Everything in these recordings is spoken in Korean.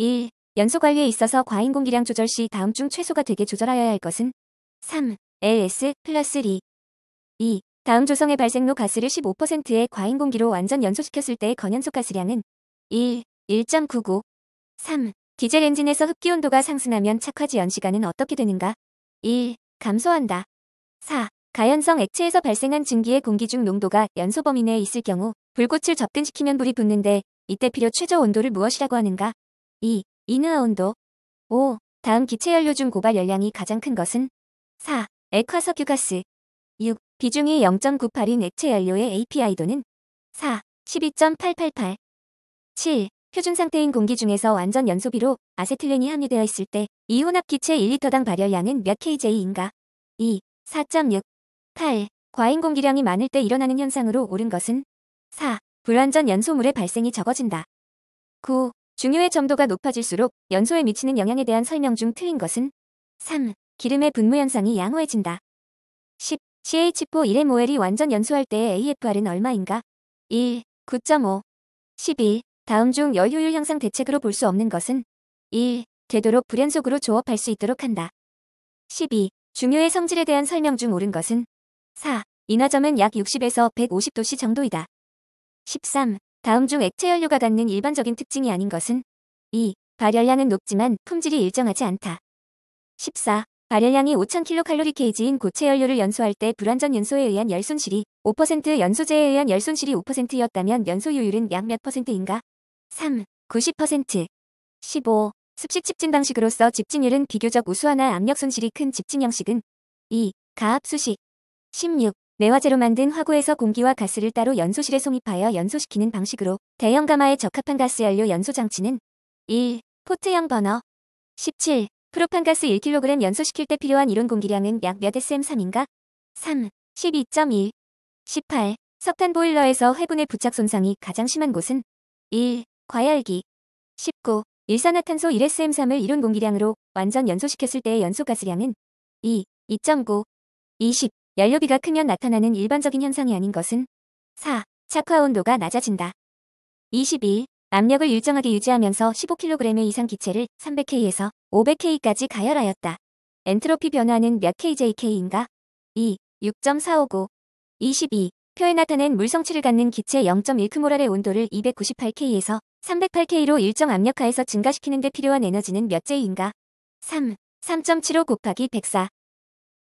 1. 연소관리에 있어서 과잉 공기량 조절 시 다음 중 최소가 되게 조절하여야 할 것은 3. LS 플러스 리 2. 다음 조성의 발생로 가스를 15%의 과잉 공기로 완전 연소시켰을 때의 건연소 가스량은 1. 1.99 3. 디젤 엔진에서 흡기 온도가 상승하면 착화 지연 시간은 어떻게 되는가? 1. 감소한다. 4. 가연성 액체에서 발생한 증기의 공기 중 농도가 연소 범위 내에 있을 경우 불꽃을 접근시키면 불이 붙는데 이때 필요 최저 온도를 무엇이라고 하는가? 2. 인아 온도 5. 다음 기체연료 중 고발 열량이 가장 큰 것은 4. 액화석유가스 6. 비중이 0.98인 액체연료의 API도는 4. 12.888 7. 표준 상태인 공기 중에서 완전 연소비로 아세틸렌이 함유되어 있을 때 이 혼합 기체 1리터당 발열량은 몇 kJ인가? 2. 4.6 8. 과잉 공기량이 많을 때 일어나는 현상으로 옳은 것은 4. 불완전 연소물의 발생이 적어진다. 9. 중요의 점도가 높아질수록 연소에 미치는 영향에 대한 설명 중 틀린 것은 3. 기름의 분무 현상이 양호해진다. 10. CH4-1MOL이 완전 연소할 때의 AFR은 얼마인가? 1. 9.5 11. 다음 중 열효율 향상 대책으로 볼 수 없는 것은 1. 되도록 불연속으로 조업할 수 있도록 한다. 12. 중요의 성질에 대한 설명 중 옳은 것은 4. 인화점은 약 60에서 150도씨 정도이다. 13. 다음 중 액체 연료가 갖는 일반적인 특징이 아닌 것은 2. 발열량은 높지만 품질이 일정하지 않다. 14. 발열량이 5000kcal 인 고체 연료를 연소할 때 불완전 연소에 의한 열 손실이 5% 연소제에 의한 열 손실이 5%였다면 연소 요율은 약 몇 퍼센트인가? 3. 90% 15. 습식 집진 방식으로서 집진율은 비교적 우수하나 압력 손실이 큰 집진 형식은 2. 가압 수식 16. 내화재로 만든 화구에서 공기와 가스를 따로 연소실에 송입하여 연소시키는 방식으로 대형 가마에 적합한 가스연료 연소 장치는 1. 포트형 버너 17. 프로판가스 1kg 연소시킬 때 필요한 이론 공기량은 약 몇 SM3인가? 3. 12.1 18. 석탄 보일러에서 회분의 부착 손상이 가장 심한 곳은 1. 과열기 19. 일산화탄소 1SM3을 이론 공기량으로 완전 연소시켰을 때의 연소 가스량은 2. 2.9 20. 연료비가 크면 나타나는 일반적인 현상이 아닌 것은 4. 차크아 온도가 낮아진다. 22. 압력을 일정하게 유지하면서 15kg 이상 기체를 300K에서 500K까지 가열하였다. 엔트로피 변화는 몇 KJK인가? 2. 6.459 22. 표에 나타낸 물성치를 갖는 기체 0.1크몰의 온도를 298K에서 308K로 일정 압력하에서 증가시키는 데 필요한 에너지는 몇 J인가? 3. 3.75 곱하기 104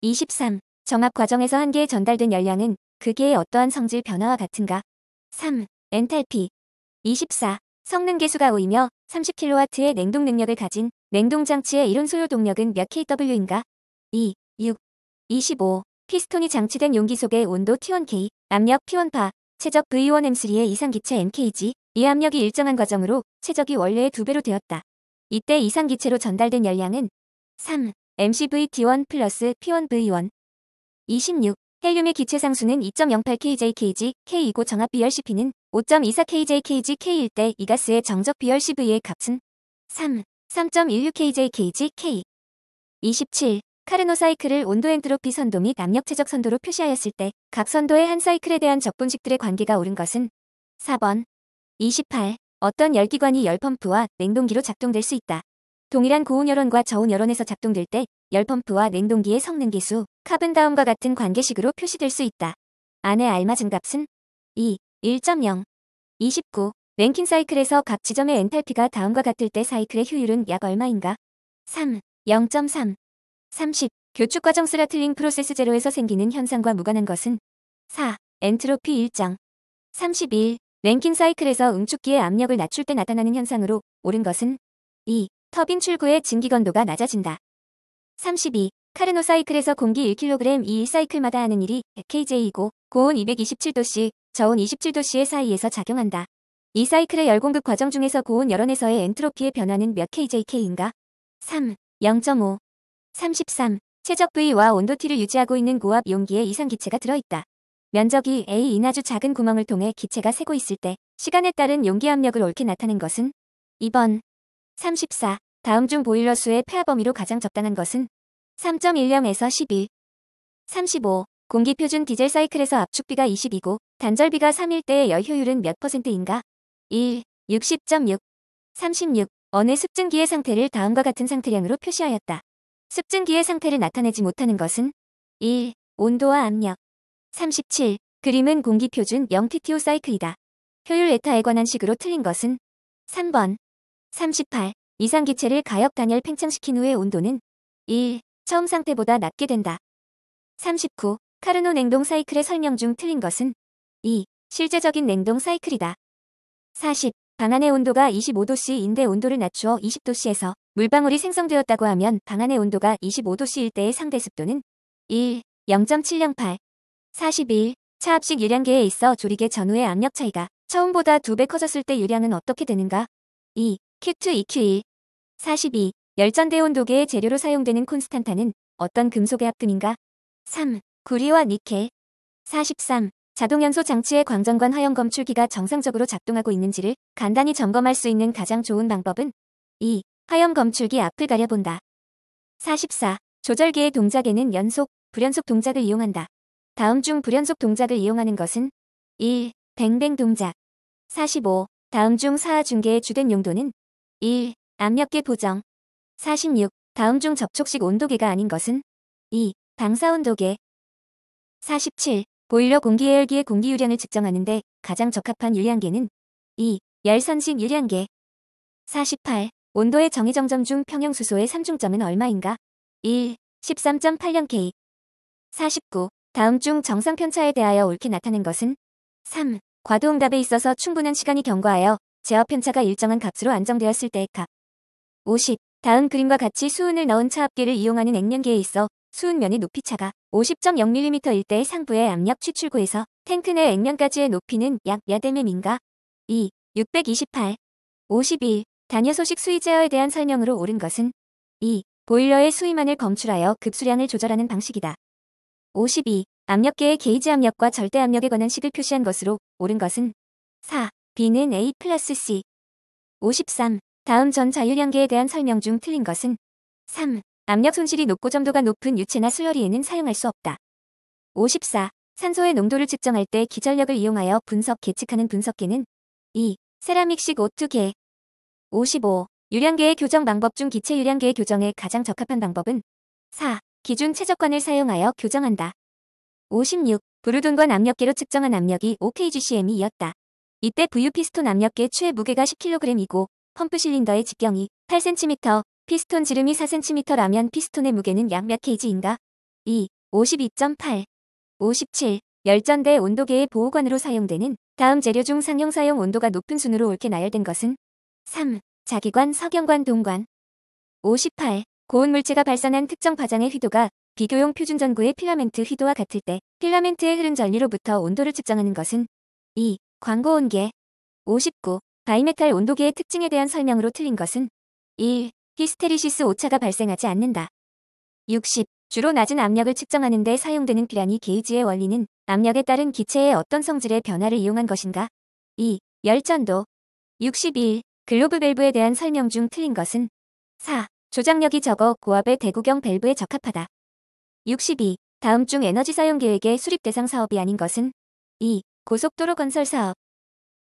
23. 정합 과정에서 한계에 전달된 열량은 그 개의 어떠한 성질 변화와 같은가. 3. 엔탈피 24. 성능 계수가 5이며 30kW의 냉동 능력을 가진 냉동 장치의 이론 소요 동력은 몇 kW인가? 2. 6. 25. 피스톤이 장치된 용기 속의 온도 T1K, 압력 P1파, 최적 V1M3의 이상 기체 NKG, 이 압력이 일정한 과정으로 최적이 원래의 두배로 되었다. 이때 이상 기체로 전달된 열량은 3. MCVT1 플러스 P1V1 26. 헬륨의 기체상수는 2.08kJkg, K이고 정합 BRCP는 5.24kJkg K일 때 이 가스의 정적 BRCV의 값은 3. 3.16kJkg K 27. 카르노 사이클을 온도 엔트로피 선도 및 압력 최적 선도로 표시하였을 때 각 선도의 한 사이클에 대한 적분식들의 관계가 옳은 것은 4번 28. 어떤 열기관이 열펌프와 냉동기로 작동될 수 있다. 동일한 고온 여론과 저온 여론에서 작동될 때 열펌프와 냉동기의 성능계수, 카본 다운과 같은 관계식으로 표시될 수 있다. 안에 알맞은 값은 2, 1.0, 29. 랭킨 사이클에서 각 지점의 엔탈피가 다음과 같을 때 사이클의 효율은 약 얼마인가? 3, 0.3, 30. 교축 과정 스라틀링 프로세스 제로에서 생기는 현상과 무관한 것은 4. 엔트로피 일정 31. 랭킨 사이클에서 응축기의 압력을 낮출 때 나타나는 현상으로 옳은 것은 2. 터빈 출구의 증기건도가 낮아진다. 32. 카르노 사이클에서 공기 1kg 2 1사이클마다 하는 일이 1 k j 이고 고온 227도씨, 저온 27도씨의 사이에서 작용한다. 이 사이클의 열공급 과정 중에서 고온 열원에서의 엔트로피의 변화는 몇 kJk인가? 3. 0.5 33. 최적 V와 온도 T를 유지하고 있는 고압 용기에 이상 기체가 들어있다. 면적이 A 인아주 작은 구멍을 통해 기체가 새고 있을 때 시간에 따른 용기 압력을 옳게 나타낸 것은 2번 34. 다음 중 보일러 수의 폐하 범위로 가장 적당한 것은 3.10에서 11. 35. 공기 표준 디젤 사이클에서 압축비가 2 0이고 단절비가 3일 때의 열 효율은 몇 퍼센트인가? 1. 60.6. 36. 어느 습증기의 상태를 다음과 같은 상태량으로 표시하였다. 습증기의 상태를 나타내지 못하는 것은 1. 온도와 압력 37. 그림은 공기 표준 0 TTO 사이클이다. 효율 에타에 관한 식으로 틀린 것은 3번 38. 이상 기체를 가역 단열 팽창시킨 후의 온도는 1. 처음 상태보다 낮게 된다. 39. 카르노 냉동 사이클의 설명 중 틀린 것은 2. 실제적인 냉동 사이클이다. 40. 방안의 온도가 25도씨인데 온도를 낮추어 20도씨에서 물방울이 생성되었다고 하면 방안의 온도가 25도씨일 때의 상대 습도는 1. 0.708 41. 차압식 유량계에 있어 조리개 전후의 압력 차이가 처음보다 2배 커졌을 때 유량은 어떻게 되는가? 2. Q2 EQE 42. 열전대 온도계의 재료로 사용되는 콘스탄타는 어떤 금속의 합금인가? 3. 구리와 니켈 43. 자동연소 장치의 광전관 화염 검출기가 정상적으로 작동하고 있는지를 간단히 점검할 수 있는 가장 좋은 방법은 2. 화염 검출기 앞을 가려본다. 44. 조절기의 동작에는 연속, 불연속 동작을 이용한다. 다음 중 불연속 동작을 이용하는 것은 1. 뱅뱅 동작 45. 다음 중 사하 중계의 주된 용도는 1. 압력계 보정 46. 다음 중 접촉식 온도계가 아닌 것은 2. 방사온도계 47. 보일러 공기 열기의 공기 유량을 측정하는데 가장 적합한 유량계는 2. 열선식 유량계 48. 온도의 정의정점 중 평형수소의 3중점은 얼마인가? 1. 13.8년K 49. 다음 중 정상 편차에 대하여 옳게 나타낸 것은? 3. 과도응답에 있어서 충분한 시간이 경과하여 제어 편차가 일정한 값으로 안정되었을 때의 값. 50. 다음 그림과 같이 수은을 넣은 차압기를 이용하는 액면계에 있어 수은면의 높이차가 50.0mm일 때의 상부의 압력 추출구에서 탱크 내 액면까지의 높이는 약 야데면인가? 2. 628. 51. 단여 소식 수위 제어에 대한 설명으로 옳은 것은 2. 보일러의 수위만을 검출하여 급수량을 조절하는 방식이다. 52. 압력계의 게이지 압력과 절대 압력에 관한 식을 표시한 것으로 옳은 것은 4. B는 A 플러스 C. 53. 다음 전 자율연계에 대한 설명 중 틀린 것은 3. 압력 손실이 높고 점도가 높은 유체나 슬러리에는 사용할 수 없다. 54. 산소의 농도를 측정할 때 기전력을 이용하여 분석 계측하는 분석계는 2. 세라믹식 오2개 55. 유량계의 교정 방법 중 기체 유량계의 교정에 가장 적합한 방법은 4. 기준 최적관을 사용하여 교정한다. 56. 브루둔권 압력계로 측정한 압력이 OKGCM이었다. 이때 부유 피스톤 압력계 최 무게가 10kg이고 펌프 실린더의 직경이 8cm, 피스톤 지름이 4cm라면 피스톤의 무게는 약 몇 kg인가? 2. 52.8 57. 열전대 온도계의 보호관으로 사용되는 다음 재료 중 상용 사용 온도가 높은 순으로 옳게 나열된 것은 3. 자기관, 석영관, 동관 58. 고온 물체가 발산한 특정 파장의 휘도가 비교용 표준 전구의 필라멘트 휘도와 같을 때 필라멘트의 흐른 전류로부터 온도를 측정하는 것은 2. 광고 온게 59. 바이메탈 온도계의 특징에 대한 설명으로 틀린 것은 1. 히스테리시스 오차가 발생하지 않는다. 60. 주로 낮은 압력을 측정하는 데 사용되는 피라니 게이지의 원리는 압력에 따른 기체의 어떤 성질의 변화를 이용한 것인가? 2. 열전도 61. 글로브 밸브에 대한 설명 중 틀린 것은 4. 조작력이 적어 고압의 대구경 밸브에 적합하다. 62. 다음 중 에너지 사용 계획의 수립 대상 사업이 아닌 것은 2. 고속도로 건설 사업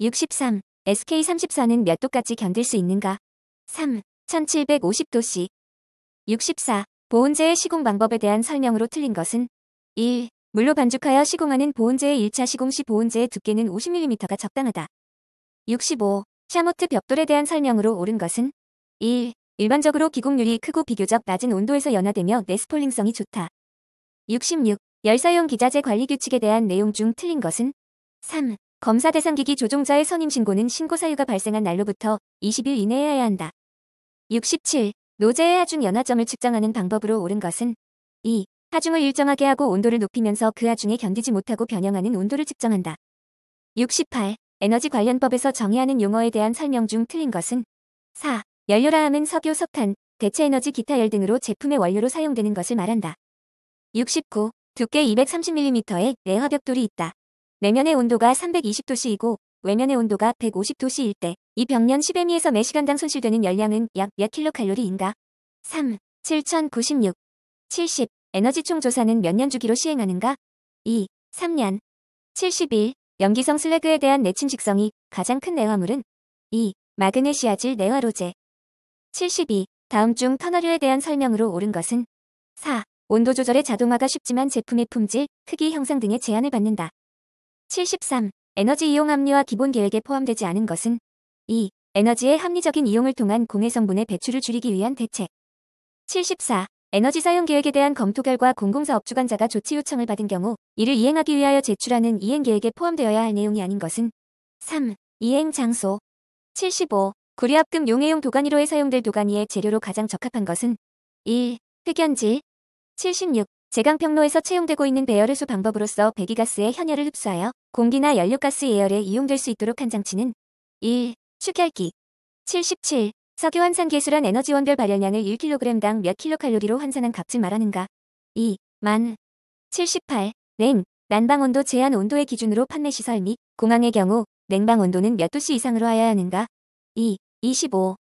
63. SK34는 몇 도까지 견딜 수 있는가? 3. 1750도씨 64. 보온재의 시공 방법에 대한 설명으로 틀린 것은 1. 물로 반죽하여 시공하는 보온재의 1차 시공 시 보온재의 두께는 50mm가 적당하다. 65. 샤모트 벽돌에 대한 설명으로 옳은 것은 1. 일반적으로 기공률이 크고 비교적 낮은 온도에서 연화되며 내스폴링성이 좋다. 66. 열사용 기자재 관리 규칙에 대한 내용 중 틀린 것은 3. 검사 대상기기 조종자의 선임신고는 신고 사유가 발생한 날로부터 20일 이내에 해야 한다. 67. 노제의 하중 연하점을 측정하는 방법으로 옳은 것은 2. 하중을 일정하게 하고 온도를 높이면서 그 하중에 견디지 못하고 변형하는 온도를 측정한다. 68. 에너지 관련법에서 정의하는 용어에 대한 설명 중 틀린 것은 4. 연료라함은 석유, 석탄, 대체 에너지 기타 열 등으로 제품의 원료로 사용되는 것을 말한다. 69. 두께 230mm의 내화벽돌이 있다. 내면의 온도가 320도씨이고 외면의 온도가 150도씨일 때이벽년 10m에서 매시간당 손실되는 열량은 약 몇 킬로칼로리인가? 3. 7096 70. 에너지 총조사는 몇 년 주기로 시행하는가? 2. 3년 71. 염기성 슬래그에 대한 내침식성이 가장 큰 내화물은 2. 마그네시아질 내화로제 72. 다음 중 터널류에 대한 설명으로 옳은 것은 4. 온도 조절의 자동화가 쉽지만 제품의 품질, 크기 형상 등의 제한을 받는다. 73. 에너지 이용 합리화 기본 계획에 포함되지 않은 것은 2. 에너지의 합리적인 이용을 통한 공해 성분의 배출을 줄이기 위한 대책 74. 에너지 사용 계획에 대한 검토 결과 공공사업주 관자가 조치 요청을 받은 경우 이를 이행하기 위하여 제출하는 이행 계획에 포함되어야 할 내용이 아닌 것은 3. 이행 장소 75. 구리합금 용해용 도가니로에 사용될 도가니의 재료로 가장 적합한 것은 1. 흑연지 76. 제강평로에서 채용되고 있는 배열의수 방법으로서 배기가스의 현열을 흡수하여 공기나 연료가스 예열에 이용될 수 있도록 한 장치는 1. 축혈기 77. 석유환산계수란 에너지원별 발열량을 1kg당 몇 킬로칼로리로 환산한 값을 말하는가 2. 만 78. 냉 난방온도 제한 온도의 기준으로 판매시설 및 공항의 경우 냉방온도는 몇 도씨 이상으로 하여야 하는가 2. 25.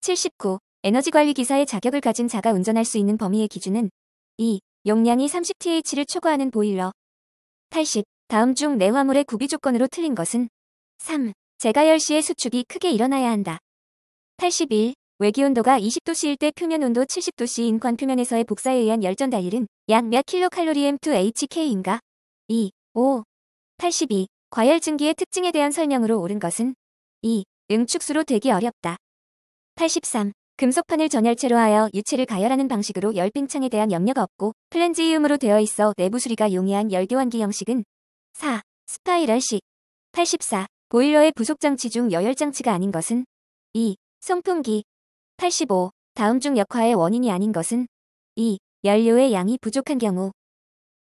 79. 에너지관리기사의 자격을 가진 자가 운전할 수 있는 범위의 기준은 2. 용량이 30th를 초과하는 보일러 80. 다음 중 내화물의 구비 조건으로 틀린 것은 3. 제가열 시의 수축이 크게 일어나야 한다. 81. 외기온도가 20도씨일 때 표면온도 70도씨인 관표면에서의 복사에 의한 열전 달일은약 몇 킬로칼로리 M2HK인가? 2. 5. 82. 과열 증기의 특징에 대한 설명으로 옳은 것은 2. 응축수로 되기 어렵다. 83. 금속판을 전열체로 하여 유체를 가열하는 방식으로 열빙창에 대한 염려가 없고 플랜지움으로 이 되어 있어 내부 수리가 용이한 열교환기 형식은 4. 스파이럴식 84. 보일러의 부속장치 중 여열장치가 아닌 것은 2. 송풍기 85. 다음 중 역화의 원인이 아닌 것은 2. 연료의 양이 부족한 경우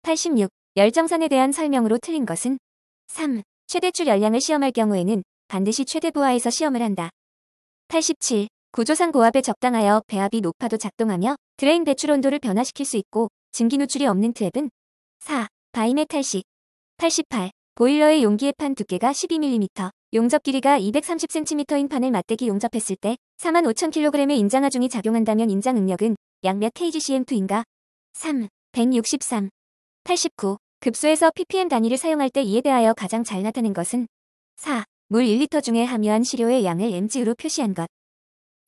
86. 열정산에 대한 설명으로 틀린 것은 3. 최대출 열량을 시험할 경우에는 반드시 최대 부하에서 시험을 한다. 87. 구조상 고압에 적당하여 배압이 높아도 작동하며 드레인 배출 온도를 변화시킬 수 있고 증기 노출이 없는 트랩은 4. 바이메탈식 88. 보일러의 용기의 판 두께가 12mm, 용접 길이가 230cm인 판을 맞대기 용접했을 때 45,000kg의 인장하중이 작용한다면 인장 응력은 약 몇 kgcm2인가? 3. 163. 89. 급소에서 ppm 단위를 사용할 때 이에 대하여 가장 잘 나타낸 것은 4. 물 1리터 중에 함유한 시료의 양을 mg로 표시한 것.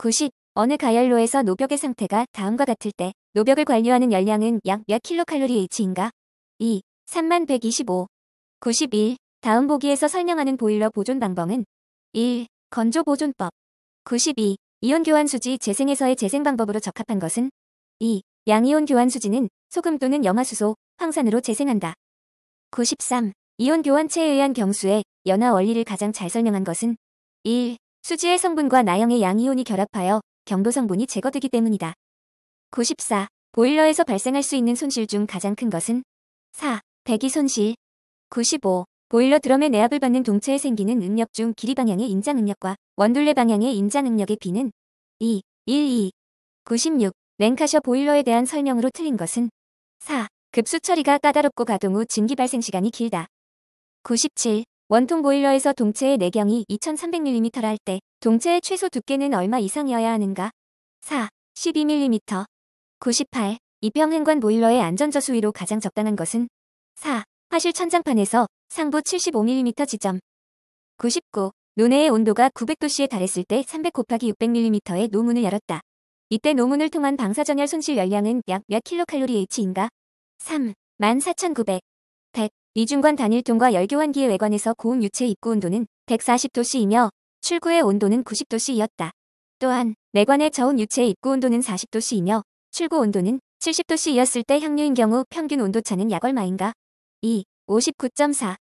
90. 그 어느 가열로에서 노벽의 상태가 다음과 같을 때 노벽을 관리하는 열량은 약 몇 킬로칼로리 H인가? 2. 3125. 91. 다음 보기에서 설명하는 보일러 보존 방법은 1. 건조 보존법 92. 이온 교환 수지 재생에서의 재생 방법으로 적합한 것은 2. 양이온 교환 수지는 소금 또는 염화수소, 황산으로 재생한다. 93. 이온 교환체에 의한 경수의 연화 원리를 가장 잘 설명한 것은 1. 수지의 성분과 나영의 양이온이 결합하여 경도 성분이 제거되기 때문이다. 94. 보일러에서 발생할 수 있는 손실 중 가장 큰 것은 4. 배기 손실 95. 보일러 드럼의 내압을 받는 동체에 생기는 응력 중 길이 방향의 인장 응력과 원둘레 방향의 인장 응력의 비는 2, 1, 2. 96. 랭카셔 보일러에 대한 설명으로 틀린 것은 4. 급수 처리가 까다롭고 가동 후 증기 발생 시간이 길다. 97. 원통 보일러에서 동체의 내경이 2300mm라 할 때 동체의 최소 두께는 얼마 이상이어야 하는가? 4. 12mm 98. 이평행관 보일러의 안전저수 위로 가장 적당한 것은 4. 화실 천장판에서 상부 75mm 지점 99. 논해의 온도가 900도씨에 달했을 때300 곱하기 600mm의 노문을 열었다. 이때 노문을 통한 방사전열 손실 열량은 약 몇 킬로칼로리 H인가? 3. 14,900. 100. 이중관 단일통과 열교환기의 외관에서 고온 유체 입구 온도는 140도씨이며 출구의 온도는 90도씨이었다. 또한 내관의 저온 유체 입구 온도는 40도씨이며 출구 온도는 70도씨이었을 때 향유인 경우 평균 온도차는 약얼마인가? 2. 59.4